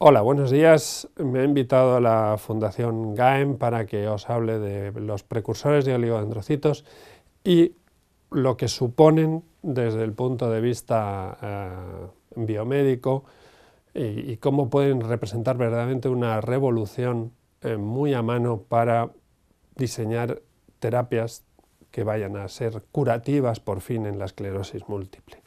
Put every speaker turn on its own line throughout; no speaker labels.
Hola, buenos días. Me ha invitado a la Fundación GAEM para que os hable de los precursores de oligodendrocitos y lo que suponen desde el punto de vista eh, biomédico y, cómo pueden representar verdaderamente una revolución eh, muy a mano para diseñar terapias que vayan a ser curativas por fin en la esclerosis múltiple.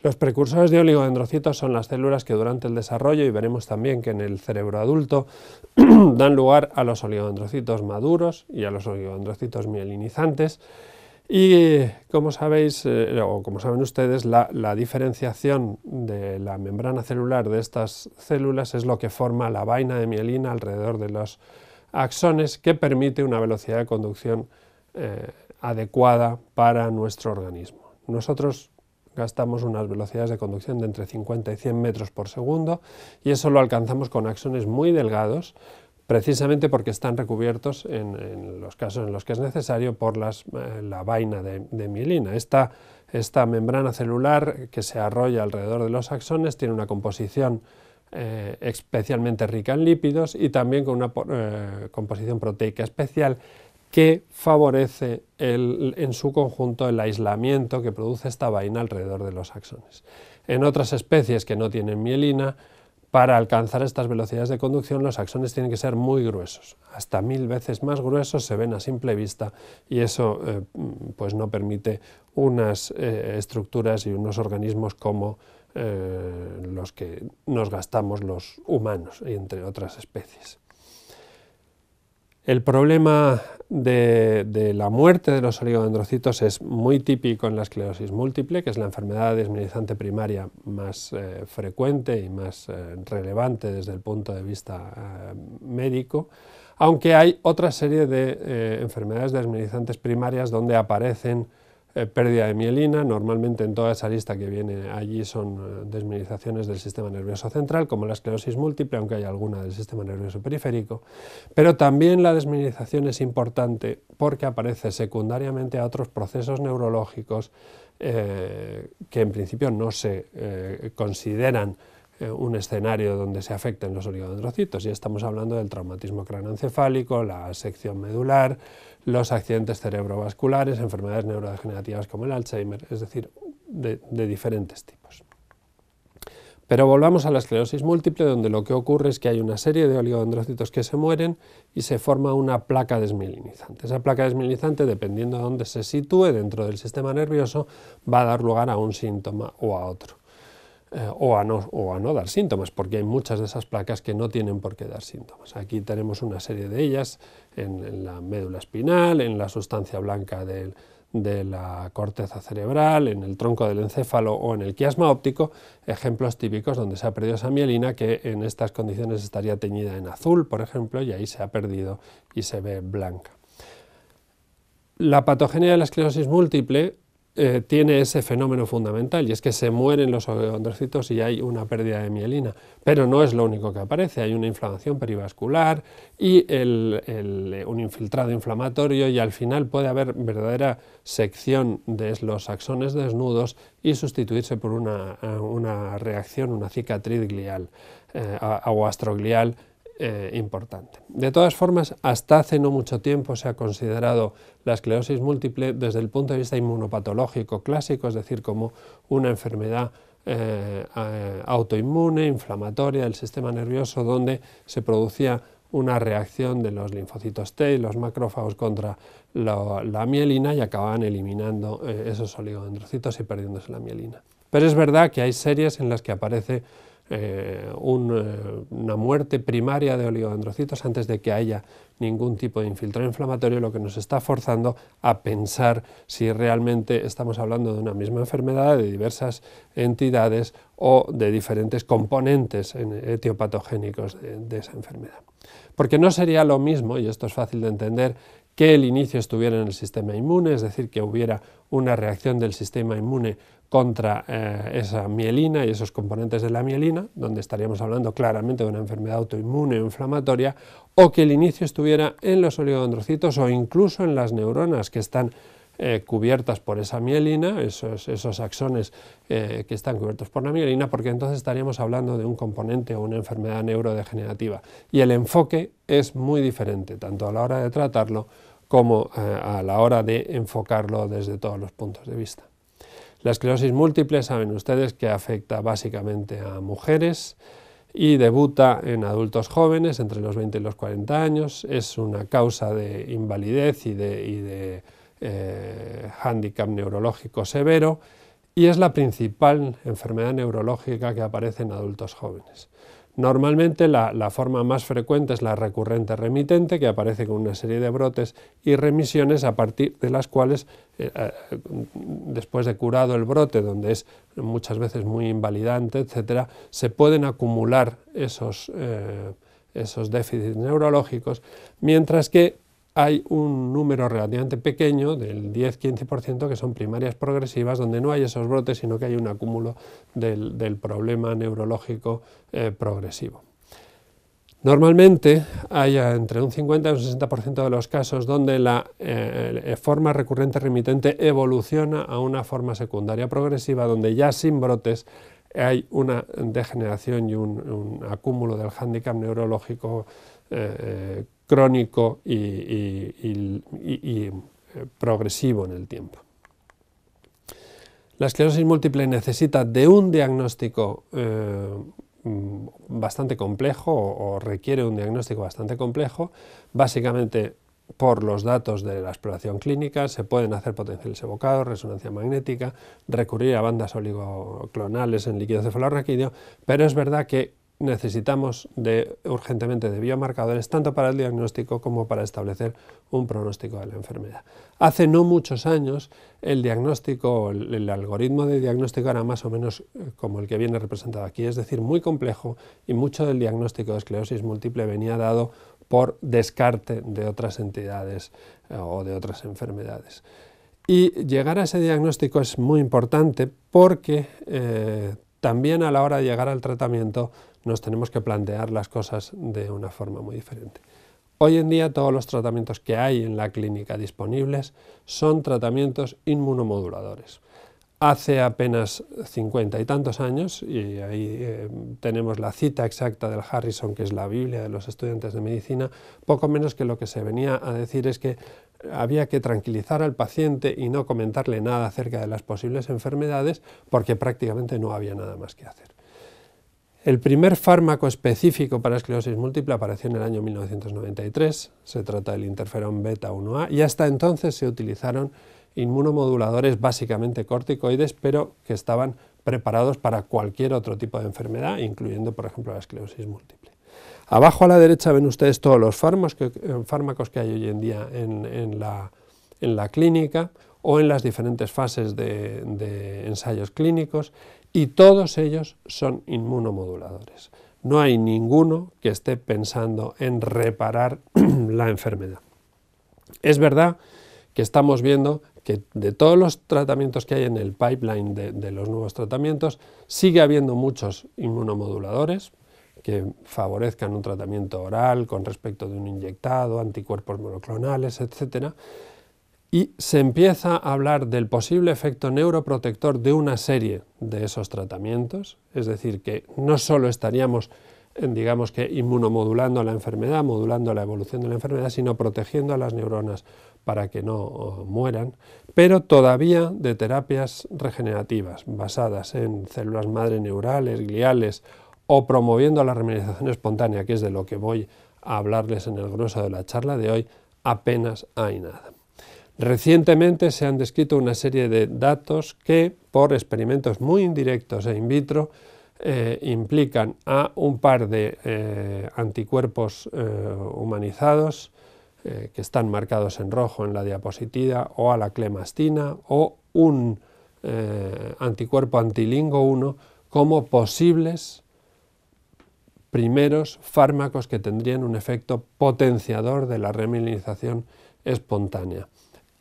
Los precursores de oligodendrocitos son las células que durante el desarrollo, y veremos también que en el cerebro adulto, dan lugar a los oligodendrocitos maduros y a los oligodendrocitos mielinizantes, y como sabéis, eh, o como saben ustedes, la, diferenciación de la membrana celular de estas células es lo que forma la vaina de mielina alrededor de los axones que permite una velocidad de conducción eh, adecuada para nuestro organismo. Nosotros gastamos unas velocidades de conducción de entre 50 y 100 metros por segundo y eso lo alcanzamos con axones muy delgados precisamente porque están recubiertos en, los casos en los que es necesario por eh, la vaina de, mielina. Esta, membrana celular que se arrolla alrededor de los axones tiene una composición eh, especialmente rica en lípidos y también con una composición proteica especial que favorece en su conjunto el aislamiento que produce esta vaina alrededor de los axones. En otras especies que no tienen mielina, para alcanzar estas velocidades de conducción los axones tienen que ser muy gruesos, hasta mil veces más gruesos se ven a simple vista y eso eh, pues no permite unas eh, estructuras y unos organismos como eh, los que nos gastamos los humanos, entre otras especies. El problema de, la muerte de los oligodendrocitos es muy típico en la esclerosis múltiple, que es la enfermedad desminizante primaria más eh, frecuente y más eh, relevante desde el punto de vista eh, médico, aunque hay otra serie de enfermedades desminizantes primarias donde aparecen eh, pérdida de mielina, normalmente en toda esa lista que viene allí son eh, desminizaciones del sistema nervioso central, como la esclerosis múltiple, aunque hay alguna del sistema nervioso periférico, pero también la desminización es importante porque aparece secundariamente a otros procesos neurológicos eh, que en principio no se consideran un escenario donde se afecten los oligodendrocitos. Ya estamos hablando del traumatismo cranoencefálico, la sección medular, los accidentes cerebrovasculares, enfermedades neurodegenerativas como el Alzheimer, es decir, de, diferentes tipos. Pero volvamos a la esclerosis múltiple, donde lo que ocurre es que hay una serie de oligodendrocitos que se mueren y se forma una placa desmielinizante. Esa placa desmielinizante, dependiendo de dónde se sitúe dentro del sistema nervioso, va a dar lugar a un síntoma o a otro. Eh, o, a no, dar síntomas, porque hay muchas de esas placas que no tienen por qué dar síntomas. Aquí tenemos una serie de ellas en, la médula espinal, en la sustancia blanca de la corteza cerebral, en el tronco del encéfalo o en el quiasma óptico, ejemplos típicos donde se ha perdido esa mielina que en estas condiciones estaría teñida en azul, por ejemplo, y ahí se ha perdido y se ve blanca. La patogenia de la esclerosis múltiple eh, tiene ese fenómeno fundamental y es que se mueren los oligodendrocitos y hay una pérdida de mielina. Pero no es lo único que aparece, hay una inflamación perivascular y eh, un infiltrado inflamatorio y al final puede haber verdadera sección de los axones desnudos y sustituirse por una, reacción, una cicatriz glial eh, aguastroglial astroglial eh, importante. De todas formas, hasta hace no mucho tiempo se ha considerado la esclerosis múltiple desde el punto de vista inmunopatológico clásico, es decir, como una enfermedad eh, autoinmune, inflamatoria del sistema nervioso, donde se producía una reacción de los linfocitos T y los macrófagos contra la, mielina y acababan eliminando eh, esos oligodendrocitos y perdiéndose la mielina. Pero es verdad que hay series en las que aparece eh, eh, una muerte primaria de oligodendrocitos antes de que haya ningún tipo de infiltrado inflamatorio, lo que nos está forzando a pensar si realmente estamos hablando de una misma enfermedad, de diversas entidades o de diferentes componentes etiopatogénicos de esa enfermedad. Porque no sería lo mismo, y esto es fácil de entender, que el inicio estuviera en el sistema inmune, es decir, que hubiera una reacción del sistema inmune contra eh, esa mielina y esos componentes de la mielina, donde estaríamos hablando claramente de una enfermedad autoinmune o inflamatoria, o que el inicio estuviera en los oligodendrocitos o incluso en las neuronas que están eh, cubiertas por esa mielina, esos, axones eh, que están cubiertos por la mielina, porque entonces estaríamos hablando de un componente o una enfermedad neurodegenerativa. Y el enfoque es muy diferente, tanto a la hora de tratarlo como a la hora de enfocarlo desde todos los puntos de vista. La esclerosis múltiple saben ustedes que afecta básicamente a mujeres y debuta en adultos jóvenes entre los 20 y los 40 años. Es una causa de invalidez y de, y eh, hándicap neurológico severo y es la principal enfermedad neurológica que aparece en adultos jóvenes. Normalmente la, forma más frecuente es la recurrente remitente, que aparece con una serie de brotes y remisiones a partir de las cuales, eh, eh, después de curado el brote, donde es muchas veces muy invalidante, etcétera, se pueden acumular esos, eh, esos déficits neurológicos, mientras que hay un número relativamente pequeño, del 10-15%, que son primarias progresivas, donde no hay esos brotes, sino que hay un acúmulo del, problema neurológico eh, progresivo. Normalmente hay entre un 50 y un 60% de los casos donde la eh, forma recurrente remitente evoluciona a una forma secundaria progresiva, donde ya sin brotes hay una degeneración y un, acúmulo del hándicap neurológico eh, eh crónico y, eh, progresivo en el tiempo. La esclerosis múltiple necesita de un diagnóstico eh, mm, bastante complejo o requiere un diagnóstico bastante complejo, básicamente por los datos de la exploración clínica, se pueden hacer potenciales evocados, resonancia magnética, recurrir a bandas oligoclonales en líquido cefalorraquídeo, pero es verdad que necesitamos urgentemente de biomarcadores tanto para el diagnóstico como para establecer un pronóstico de la enfermedad. Hace no muchos años el diagnóstico, el, algoritmo de diagnóstico era más o menos eh, como el que viene representado aquí, es decir, muy complejo y mucho del diagnóstico de esclerosis múltiple venía dado por descarte de otras entidades eh, o de otras enfermedades. Y llegar a ese diagnóstico es muy importante porque eh, también a la hora de llegar al tratamiento nos tenemos que plantear las cosas de una forma muy diferente. Hoy en día todos los tratamientos que hay en la clínica disponibles son tratamientos inmunomoduladores. Hace apenas cincuenta y tantos años, y ahí eh, tenemos la cita exacta del Harrison, que es la Biblia de los estudiantes de medicina, poco menos que lo que se venía a decir es que había que tranquilizar al paciente y no comentarle nada acerca de las posibles enfermedades, porque prácticamente no había nada más que hacer. El primer fármaco específico para esclerosis múltiple apareció en el año 1993, se trata del interferón beta 1A y hasta entonces se utilizaron inmunomoduladores básicamente corticoides, pero que estaban preparados para cualquier otro tipo de enfermedad, incluyendo por ejemplo la esclerosis múltiple. Abajo a la derecha ven ustedes todos los fármacos que, eh, hay hoy en día en, la, clínica o en las diferentes fases de ensayos clínicos y todos ellos son inmunomoduladores. No hay ninguno que esté pensando en reparar la enfermedad. Es verdad que estamos viendo que de todos los tratamientos que hay en el pipeline de, los nuevos tratamientos, sigue habiendo muchos inmunomoduladores, que favorezcan un tratamiento oral con respecto de un inyectado, anticuerpos monoclonales, etcétera, y se empieza a hablar del posible efecto neuroprotector de una serie de esos tratamientos, es decir, que no solo estaríamos, eh, digamos que, inmunomodulando la enfermedad, modulando la evolución de la enfermedad, sino protegiendo a las neuronas para que no oh, mueran, pero todavía de terapias regenerativas basadas en células madre neurales, gliales o promoviendo la remediación espontánea, que es de lo que voy a hablarles en el grueso de la charla de hoy, apenas hay nada. Recientemente se han descrito una serie de datos que, por experimentos muy indirectos e in vitro, eh, implican a un par de eh, anticuerpos eh, humanizados que están marcados en rojo en la diapositiva o a la clemastina o un anticuerpo antilingo 1 como posibles primeros fármacos que tendrían un efecto potenciador de la remilinización espontánea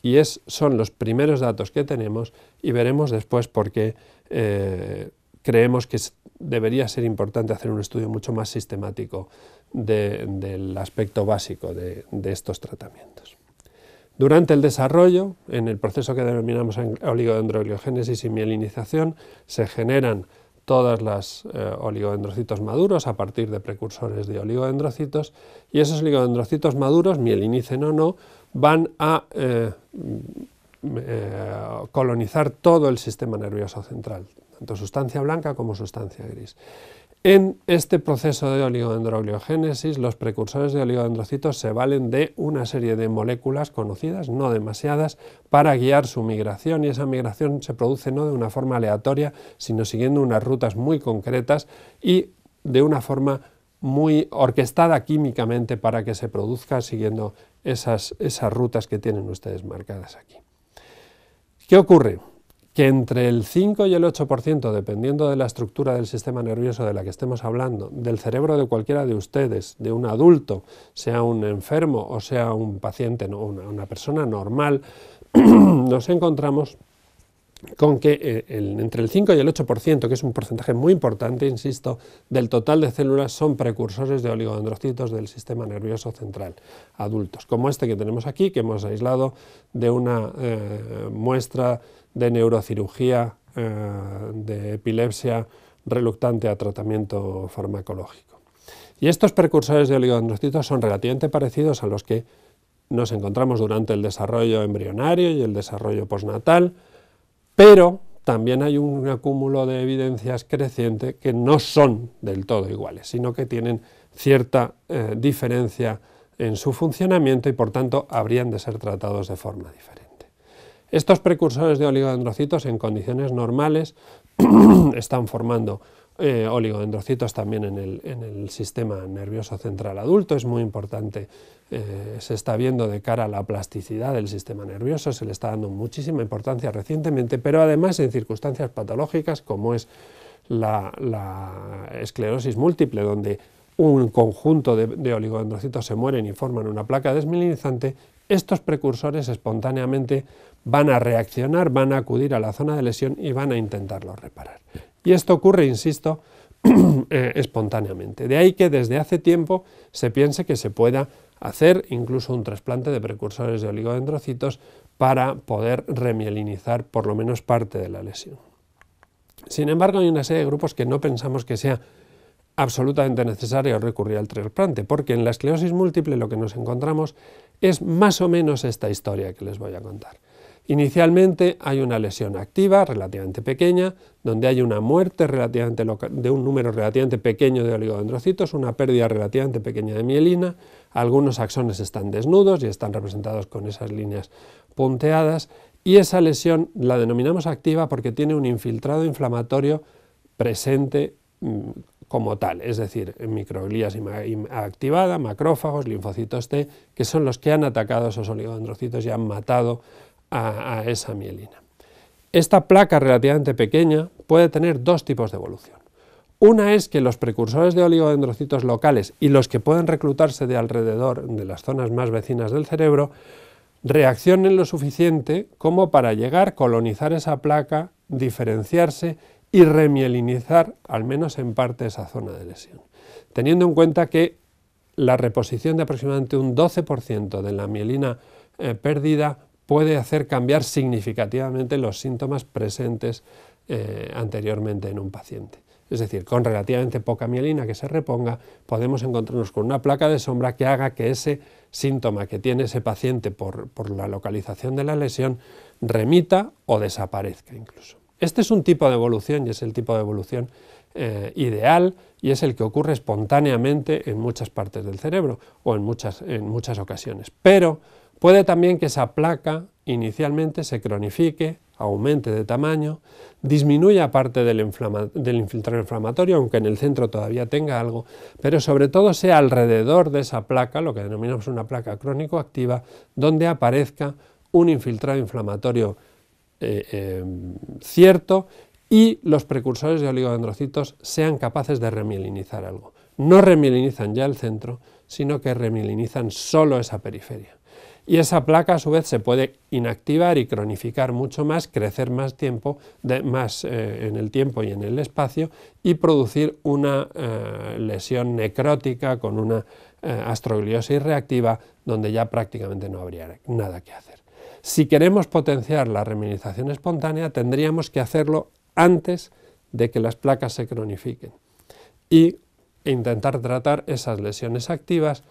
y son los primeros datos que tenemos y veremos después por qué eh, creemos que debería ser importante hacer un estudio mucho más sistemático del aspecto básico de, estos tratamientos. Durante el desarrollo, en el proceso que denominamos oligodendrogliogénesis y mielinización, se generan todas las eh, oligodendrocitos maduros a partir de precursores de oligodendrocitos y esos oligodendrocitos maduros, mielinicen o no, van a eh, mm, eh, colonizar todo el sistema nervioso central, tanto sustancia blanca como sustancia gris. En este proceso de oligodendrogliogénesis, los precursores de oligodendrocitos se valen de una serie de moléculas conocidas, no demasiadas, para guiar su migración y esa migración se produce no de una forma aleatoria, sino siguiendo unas rutas muy concretas y de una forma muy orquestada químicamente para que se produzca siguiendo esas, esas rutas que tienen ustedes marcadas aquí. ¿Qué ocurre? Que entre el 5 y el 8%, dependiendo de la estructura del sistema nervioso de la que estemos hablando, del cerebro de cualquiera de ustedes, de un adulto, sea un enfermo o sea un paciente, no, una persona normal, nos encontramos con que eh, entre el 5 y el 8%, que es un porcentaje muy importante, insisto, del total de células son precursores de oligodendrocitos del sistema nervioso central, adultos, como este que tenemos aquí, que hemos aislado de una eh, muestra de neurocirugía eh, de epilepsia reluctante a tratamiento farmacológico. Y estos precursores de oligodendrocitos son relativamente parecidos a los que nos encontramos durante el desarrollo embrionario y el desarrollo postnatal, pero también hay un acúmulo de evidencias creciente que no son del todo iguales, sino que tienen cierta eh, diferencia en su funcionamiento y por tanto habrían de ser tratados de forma diferente. Estos precursores de oligodendrocitos en condiciones normales están formando eh, oligodendrocitos también en el, sistema nervioso central adulto, es muy importante, eh, se está viendo de cara a la plasticidad del sistema nervioso, se le está dando muchísima importancia recientemente, pero además en circunstancias patológicas como es la, esclerosis múltiple, donde un conjunto de, de, oligodendrocitos se mueren y forman una placa desmilinizante, estos precursores espontáneamente van a reaccionar, van a acudir a la zona de lesión y van a intentarlo reparar. Y esto ocurre, insisto, eh, espontáneamente. De ahí que desde hace tiempo se piense que se pueda hacer incluso un trasplante de precursores de oligodendrocitos para poder remielinizar por lo menos parte de la lesión. Sin embargo, hay una serie de grupos que no pensamos que sea absolutamente necesario recurrir al trasplante, porque en la esclerosis múltiple lo que nos encontramos es más o menos esta historia que les voy a contar. Inicialmente hay una lesión activa relativamente pequeña, donde hay una muerte relativamente de un número relativamente pequeño de oligodendrocitos, una pérdida relativamente pequeña de mielina, algunos axones están desnudos y están representados con esas líneas punteadas, y esa lesión la denominamos activa porque tiene un infiltrado inflamatorio presente mm, como tal, es decir, microglías activada, macrófagos, linfocitos T, que son los que han atacado esos oligodendrocitos y han matado a, esa mielina. Esta placa relativamente pequeña puede tener dos tipos de evolución. Una es que los precursores de oligodendrocitos locales y los que pueden reclutarse de alrededor de las zonas más vecinas del cerebro reaccionen lo suficiente como para llegar, colonizar esa placa, diferenciarse y remielinizar al menos en parte esa zona de lesión. Teniendo en cuenta que la reposición de aproximadamente un 12% de la mielina eh, perdida puede hacer cambiar significativamente los síntomas presentes eh, anteriormente en un paciente. Es decir, con relativamente poca mielina que se reponga, podemos encontrarnos con una placa de sombra que haga que ese síntoma que tiene ese paciente por, la localización de la lesión remita o desaparezca incluso. Este es un tipo de evolución y es el tipo de evolución eh, ideal y es el que ocurre espontáneamente en muchas partes del cerebro o en muchas, en muchas ocasiones. Pero Puede también que esa placa inicialmente se cronifique, aumente de tamaño, disminuya parte del, infiltrado inflamatorio, aunque en el centro todavía tenga algo, pero sobre todo sea alrededor de esa placa, lo que denominamos una placa crónico-activa, donde aparezca un infiltrado inflamatorio eh, eh, cierto y los precursores de oligodendrocitos sean capaces de remielinizar algo. No remielinizan ya el centro, sino que remielinizan solo esa periferia. Y esa placa a su vez se puede inactivar y cronificar mucho más, crecer más tiempo, más eh, en el tiempo y en el espacio y producir una eh, lesión necrótica con una eh, astrogliosis reactiva donde ya prácticamente no habría nada que hacer. Si queremos potenciar la reminización espontánea tendríamos que hacerlo antes de que las placas se cronifiquen y intentar tratar esas lesiones activas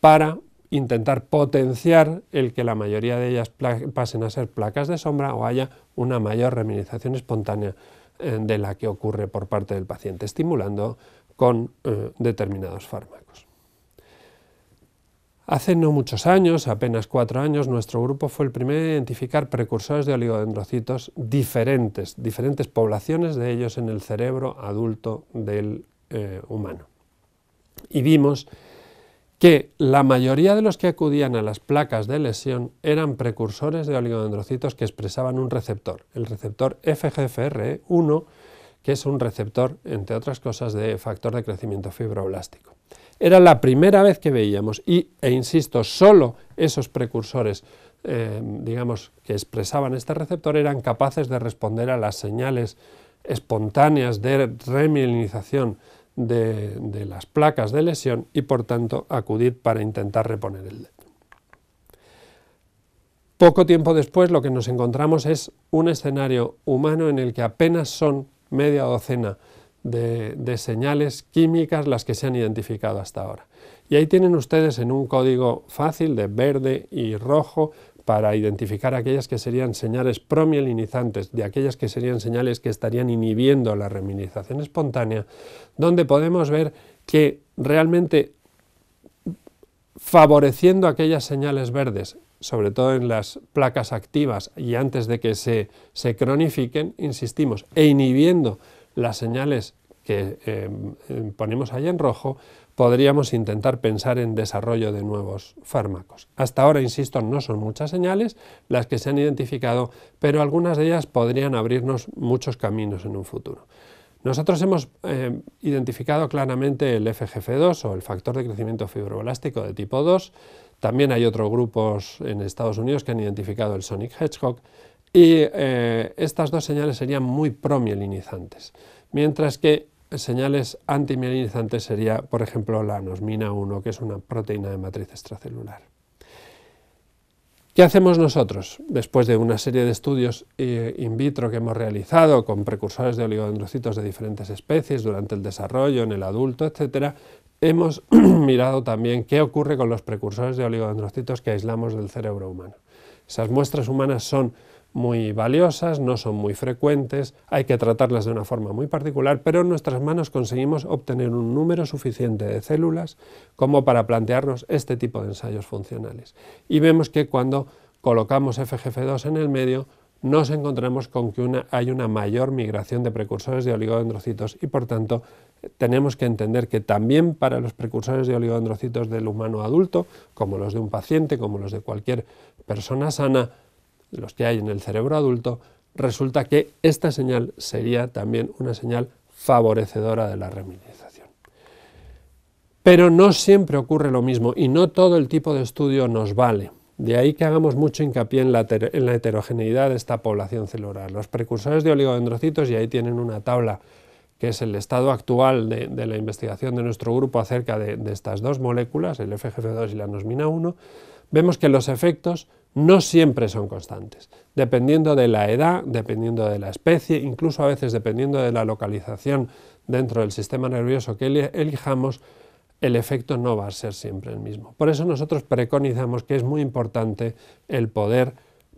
para intentar potenciar el que la mayoría de ellas pasen a ser placas de sombra o haya una mayor reminización espontánea eh, de la que ocurre por parte del paciente, estimulando con eh, determinados fármacos. Hace no muchos años, apenas cuatro años, nuestro grupo fue el primero en identificar precursores de oligodendrocitos diferentes, diferentes poblaciones de ellos en el cerebro adulto del eh, humano. Y vimos que la mayoría de los que acudían a las placas de lesión eran precursores de oligodendrocitos que expresaban un receptor, el receptor FGFR1, que es un receptor, entre otras cosas, de factor de crecimiento fibroblástico. Era la primera vez que veíamos y, e insisto, solo esos precursores, eh, digamos, que expresaban este receptor eran capaces de responder a las señales espontáneas de remielinización de, las placas de lesión y por tanto acudir para intentar reponer el dedo. Poco tiempo después lo que nos encontramos es un escenario humano en el que apenas son media docena de, de, señales químicas las que se han identificado hasta ahora. Y ahí tienen ustedes en un código fácil de verde y rojo para identificar aquellas que serían señales promielinizantes, de aquellas que serían señales que estarían inhibiendo la reminización espontánea, donde podemos ver que realmente favoreciendo aquellas señales verdes, sobre todo en las placas activas y antes de que se, cronifiquen, insistimos, e inhibiendo las señales que eh, ponemos ahí en rojo, podríamos intentar pensar en desarrollo de nuevos fármacos. Hasta ahora, insisto, no son muchas señales las que se han identificado, pero algunas de ellas podrían abrirnos muchos caminos en un futuro. Nosotros hemos eh, identificado claramente el FGF2 o el factor de crecimiento fibroblástico de tipo 2. También hay otros grupos en Estados Unidos que han identificado el Sonic Hedgehog. Y eh, estas dos señales serían muy promielinizantes. Mientras que señales antimielinizantes sería, por ejemplo, la anosmina 1, que es una proteína de matriz extracelular. ¿Qué hacemos nosotros? Después de una serie de estudios eh, in vitro que hemos realizado con precursores de oligodendrocitos de diferentes especies durante el desarrollo, en el adulto, etc., hemos mirado también qué ocurre con los precursores de oligodendrocitos que aislamos del cerebro humano. Esas muestras humanas son muy valiosas, no son muy frecuentes, hay que tratarlas de una forma muy particular, pero en nuestras manos conseguimos obtener un número suficiente de células como para plantearnos este tipo de ensayos funcionales. Y vemos que cuando colocamos FGF2 en el medio, nos encontramos con que hay una mayor migración de precursores de oligodendrocitos y por tanto tenemos que entender que también para los precursores de oligodendrocitos del humano adulto, como los de un paciente, como los de cualquier persona sana, los que hay en el cerebro adulto, resulta que esta señal sería también una señal favorecedora de la reminización. Pero no siempre ocurre lo mismo y no todo el tipo de estudio nos vale. De ahí que hagamos mucho hincapié en la, heterogeneidad de esta población celular. Los precursores de oligodendrocitos, y ahí tienen una tabla que es el estado actual de, la investigación de nuestro grupo acerca de, de estas dos moléculas, el FGF2 y la nosmina 1, vemos que los efectos no siempre son constantes, dependiendo de la edad, dependiendo de la especie, incluso a veces dependiendo de la localización dentro del sistema nervioso que elijamos, el efecto no va a ser siempre el mismo. Por eso nosotros preconizamos que es muy importante el poder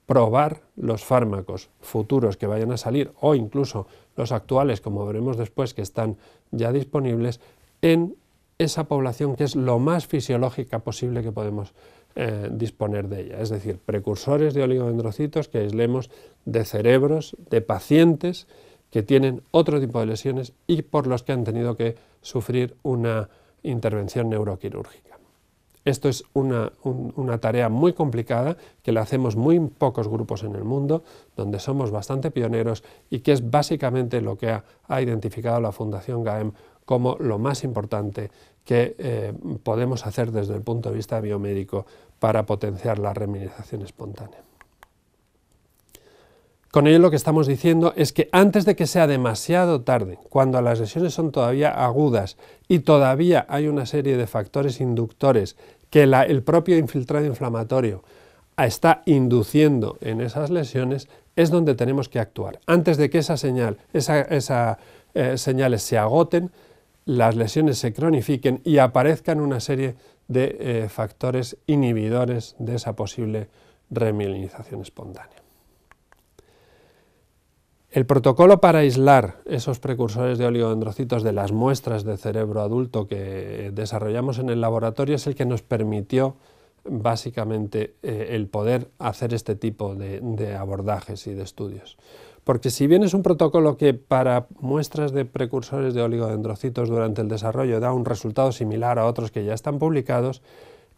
probar los fármacos futuros que vayan a salir o incluso los actuales, como veremos después, que están ya disponibles, en esa población que es lo más fisiológica posible que podemos eh, disponer de ella. Es decir, precursores de oligodendrocitos que aislemos de cerebros, de pacientes que tienen otro tipo de lesiones y por los que han tenido que sufrir una intervención neuroquirúrgica. Esto es una, tarea muy complicada que la hacemos muy pocos grupos en el mundo, donde somos bastante pioneros y que es básicamente lo que ha, ha identificado la Fundación GAEM como lo más importante que eh, podemos hacer desde el punto de vista biomédico para potenciar la reminización espontánea. Con ello lo que estamos diciendo es que antes de que sea demasiado tarde, cuando las lesiones son todavía agudas y todavía hay una serie de factores inductores que el propio infiltrado inflamatorio está induciendo en esas lesiones, es donde tenemos que actuar. Antes de que esa señal, esa, eh, señales se agoten, las lesiones se cronifiquen y aparezcan una serie de eh, factores inhibidores de esa posible remielinización espontánea. El protocolo para aislar esos precursores de oligodendrocitos de las muestras de cerebro adulto que eh, desarrollamos en el laboratorio es el que nos permitió básicamente eh, el poder hacer este tipo de abordajes y de estudios. Porque si bien es un protocolo que para muestras de precursores de oligodendrocitos durante el desarrollo da un resultado similar a otros que ya están publicados,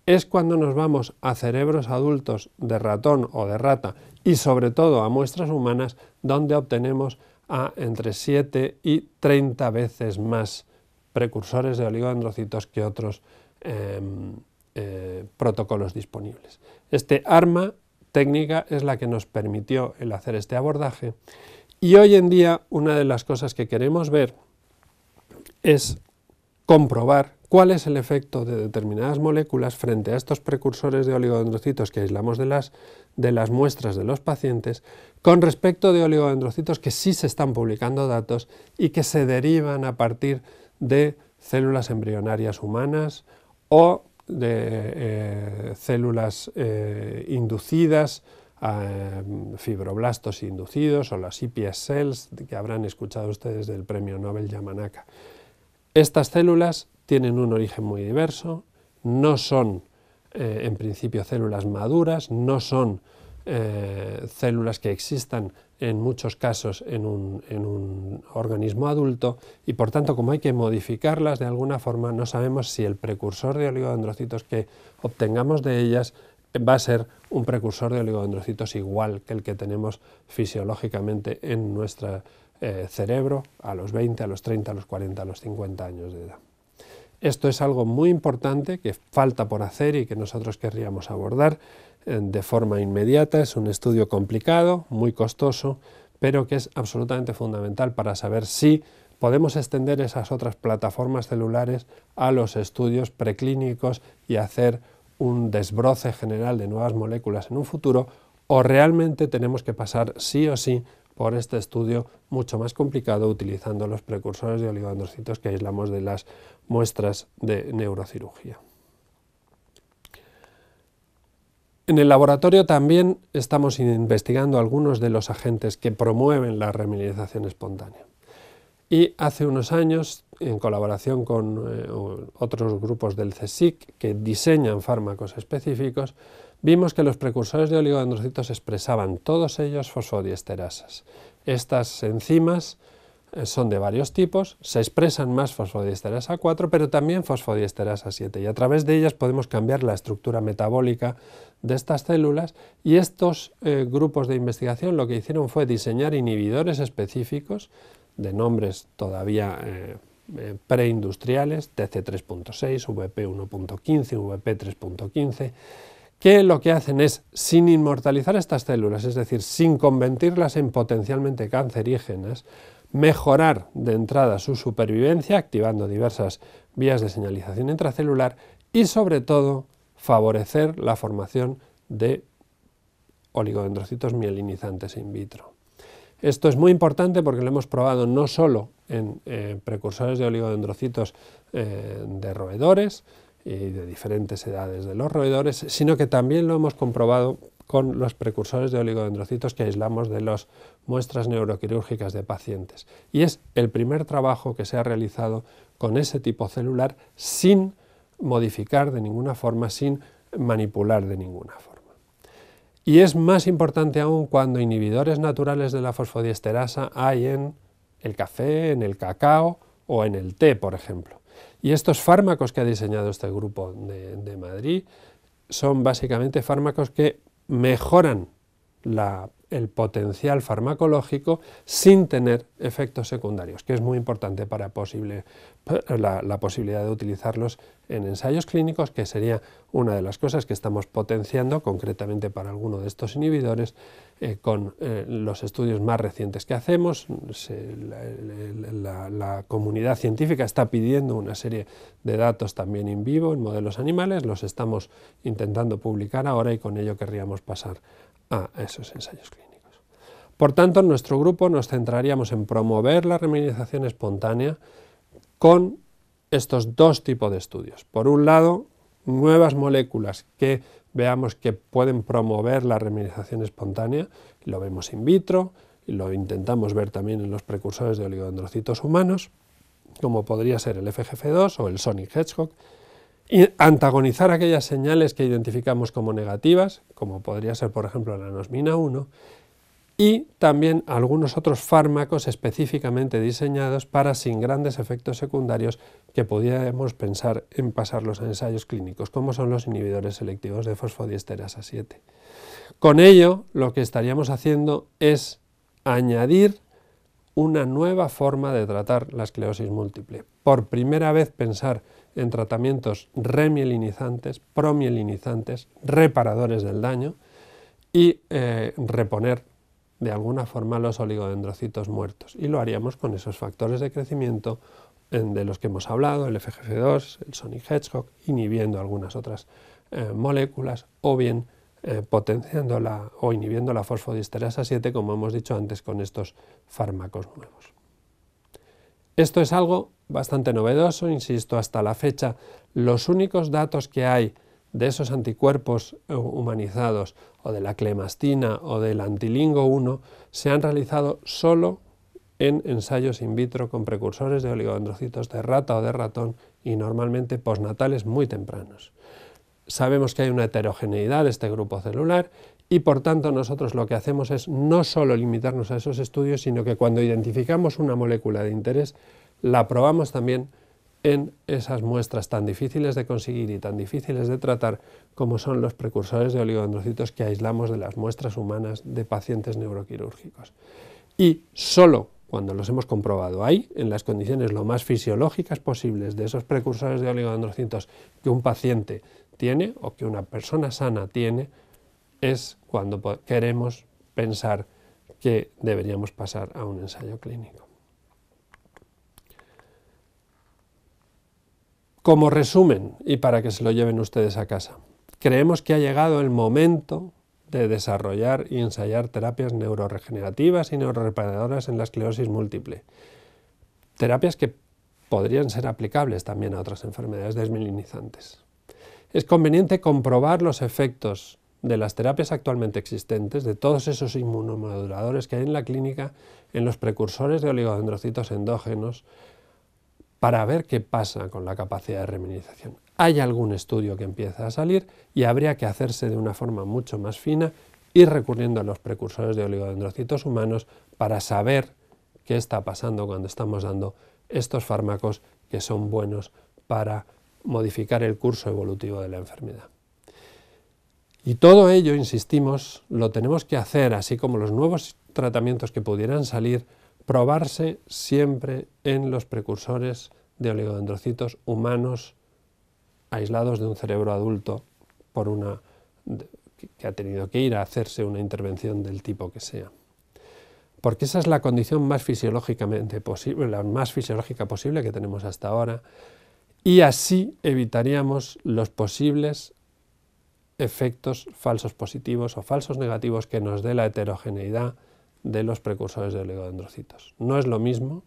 es cuando nos vamos a cerebros adultos de ratón o de rata y sobre todo a muestras humanas donde obtenemos a entre 7 y 30 veces más precursores de oligodendrocitos que otros em, eh, protocolos disponibles. Este ARMA técnica es la que nos permitió el hacer este abordaje. Y hoy en día una de las cosas que queremos ver es comprobar cuál es el efecto de determinadas moléculas frente a estos precursores de oligodendrocitos que aislamos de las, de las muestras de los pacientes con respecto de oligodendrocitos que sí se están publicando datos y que se derivan a partir de células embrionarias humanas o de eh, células eh, inducidas, mm, fibroblastos inducidos o las IPS cells que habrán escuchado ustedes del premio Nobel Yamanaka. Estas células tienen un origen muy diverso, no son eh, en principio células maduras, no son células que existan en muchos casos en un, organismo adulto y por tanto como hay que modificarlas de alguna forma no sabemos si el precursor de oligodendrocitos que obtengamos de ellas va a ser un precursor de oligodendrocitos igual que el que tenemos fisiológicamente en nuestro eh, cerebro a los 20, a los 30, a los 40, a los 50 años de edad. Esto es algo muy importante que falta por hacer y que nosotros querríamos abordar de forma inmediata. Es un estudio complicado, muy costoso, pero que es absolutamente fundamental para saber si podemos extender esas otras plataformas celulares a los estudios preclínicos y hacer un desbroce general de nuevas moléculas en un futuro o realmente tenemos que pasar sí o sí por este estudio mucho más complicado utilizando los precursores de oligodendrocitos que aislamos de las muestras de neurocirugía. En el laboratorio también estamos investigando algunos de los agentes que promueven la remineralización espontánea. Y hace unos años, en colaboración con eh, otros grupos del CSIC que diseñan fármacos específicos, vimos que los precursores de oligodendrocitos expresaban todos ellos fosfodiesterasas. Estas enzimas son de varios tipos, se expresan más a 4, pero también a 7, y a través de ellas podemos cambiar la estructura metabólica de estas células, y estos eh, grupos de investigación lo que hicieron fue diseñar inhibidores específicos de nombres todavía eh, eh, preindustriales, TC3.6, VP1.15, VP3.15, que lo que hacen es, sin inmortalizar estas células, es decir, sin convertirlas en potencialmente cancerígenas, mejorar de entrada su supervivencia activando diversas vías de señalización intracelular y sobre todo favorecer la formación de oligodendrocitos mielinizantes in vitro. Esto es muy importante porque lo hemos probado no solo en eh, precursores de oligodendrocitos eh, de roedores y de diferentes edades de los roedores, sino que también lo hemos comprobado con los precursores de oligodendrocitos que aislamos de las muestras neuroquirúrgicas de pacientes. Y es el primer trabajo que se ha realizado con ese tipo celular sin modificar de ninguna forma, sin manipular de ninguna forma. Y es más importante aún cuando inhibidores naturales de la fosfodiesterasa hay en el café, en el cacao o en el té, por ejemplo. Y estos fármacos que ha diseñado este grupo de, de Madrid son básicamente fármacos que mejoran el potencial farmacológico sin tener efectos secundarios, que es muy importante para la, posibilidad de utilizarlos en ensayos clínicos, que sería una de las cosas que estamos potenciando concretamente para alguno de estos inhibidores eh, con eh, los estudios más recientes que hacemos. la comunidad científica está pidiendo una serie de datos también en vivo en modelos animales, los estamos intentando publicar ahora y con ello querríamos pasar a esos ensayos clínicos. Por tanto, en nuestro grupo nos centraríamos en promover la reminización espontánea con estos dos tipos de estudios. Por un lado, nuevas moléculas que veamos que pueden promover la reminización espontánea, lo vemos in vitro, lo intentamos ver también en los precursores de oligodendrocitos humanos, como podría ser el FGF2 o el Sonic Hedgehog, antagonizar aquellas señales que identificamos como negativas, como podría ser por ejemplo la nosmina 1, y también algunos otros fármacos específicamente diseñados para sin grandes efectos secundarios que pudiéramos pensar en pasarlos a ensayos clínicos, como son los inhibidores selectivos de fosfodiesterasa 7. Con ello, lo que estaríamos haciendo es añadir una nueva forma de tratar la esclerosis múltiple. Por primera vez pensar en tratamientos remielinizantes, promielinizantes, reparadores del daño y eh, reponer de alguna forma los oligodendrocitos muertos. Y lo haríamos con esos factores de crecimiento de los que hemos hablado, el FGF2, el Sonic Hedgehog, inhibiendo algunas otras eh, moléculas o bien eh, potenciando o inhibiendo la fosfodisterasa 7, como hemos dicho antes, con estos fármacos nuevos. Esto es algo bastante novedoso, insisto, hasta la fecha los únicos datos que hay de esos anticuerpos eh, humanizados o de la clemastina o del antilingo 1 se han realizado solo en ensayos in vitro con precursores de oligodendrocitos de rata o de ratón y normalmente postnatales muy tempranos. Sabemos que hay una heterogeneidad de este grupo celular y por tanto nosotros lo que hacemos es no solo limitarnos a esos estudios, sino que cuando identificamos una molécula de interés, la probamos también en esas muestras tan difíciles de conseguir y tan difíciles de tratar como son los precursores de oligodendrocitos que aislamos de las muestras humanas de pacientes neuroquirúrgicos. Y solo cuando los hemos comprobado ahí, en las condiciones lo más fisiológicas posibles de esos precursores de oligodendrocitos que un paciente tiene o que una persona sana tiene, es cuando queremos pensar que deberíamos pasar a un ensayo clínico. Como resumen, y para que se lo lleven ustedes a casa, creemos que ha llegado el momento de desarrollar y ensayar terapias neuroregenerativas y neuroreparadoras en la esclerosis múltiple. Terapias que podrían ser aplicables también a otras enfermedades desmilinizantes. Es conveniente comprobar los efectos de las terapias actualmente existentes, de todos esos inmunomoduladores que hay en la clínica, en los precursores de oligodendrocitos endógenos, para ver qué pasa con la capacidad de reminización. Hay algún estudio que empieza a salir y habría que hacerse de una forma mucho más fina ir recurriendo a los precursores de oligodendrocitos humanos para saber qué está pasando cuando estamos dando estos fármacos que son buenos para modificar el curso evolutivo de la enfermedad. Y todo ello, insistimos, lo tenemos que hacer, así como los nuevos tratamientos que pudieran salir, probarse siempre en los precursores de oligodendrocitos humanos aislados de un cerebro adulto por una que ha tenido que ir a hacerse una intervención del tipo que sea. Porque esa es la condición más fisiológicamente posible, la más fisiológica posible que tenemos hasta ahora, y así evitaríamos los posibles efectos falsos positivos o falsos negativos que nos dé la heterogeneidad de los precursores de oligodendrocitos. No es lo mismo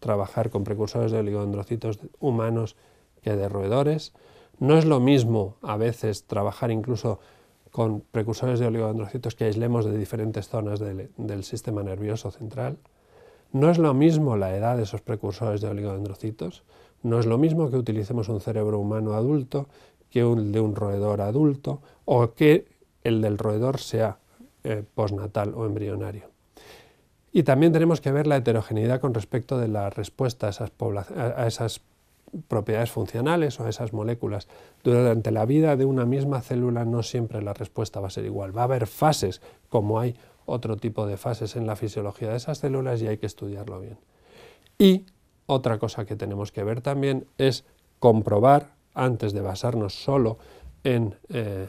trabajar con precursores de oligodendrocitos humanos que de roedores. No es lo mismo a veces trabajar incluso con precursores de oligodendrocitos que aislemos de diferentes zonas del, del sistema nervioso central. No es lo mismo la edad de esos precursores de oligodendrocitos. No es lo mismo que utilicemos un cerebro humano adulto que el de un roedor adulto o que el del roedor sea eh, postnatal o embrionario. Y también tenemos que ver la heterogeneidad con respecto de la respuesta a esas, a esas propiedades funcionales o a esas moléculas. Durante la vida de una misma célula no siempre la respuesta va a ser igual. Va a haber fases, como hay otro tipo de fases en la fisiología de esas células y hay que estudiarlo bien. Y otra cosa que tenemos que ver también es comprobar antes de basarnos solo en eh,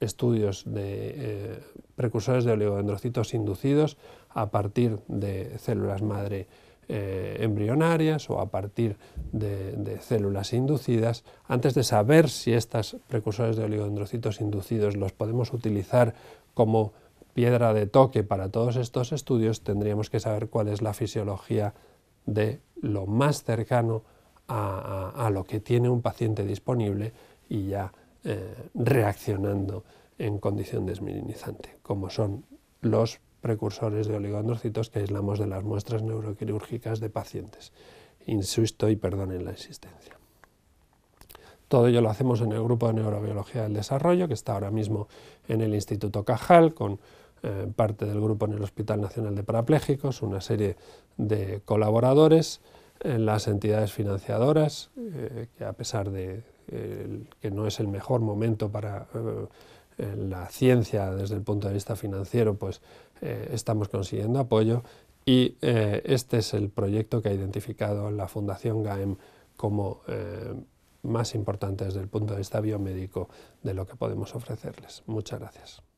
estudios de eh, precursores de oligodendrocitos inducidos a partir de células madre eh, embrionarias o a partir de, de, células inducidas, antes de saber si estos precursores de oligodendrocitos inducidos los podemos utilizar como piedra de toque para todos estos estudios, tendríamos que saber cuál es la fisiología de lo más cercano a, lo que tiene un paciente disponible y ya eh, reaccionando en condición desmininizante, como son los precursores de oligodendrocitos que aislamos de las muestras neuroquirúrgicas de pacientes. Insisto y perdonen la existencia. Todo ello lo hacemos en el grupo de neurobiología del desarrollo, que está ahora mismo en el Instituto Cajal, con eh, parte del grupo en el Hospital Nacional de Parapléjicos, una serie de colaboradores las entidades financiadoras, eh, que a pesar de eh, que no es el mejor momento para eh, la ciencia desde el punto de vista financiero, pues estamos consiguiendo apoyo y este es el proyecto que ha identificado la Fundación GAEM como más importante desde el punto de vista biomédico de lo que podemos ofrecerles. Muchas gracias.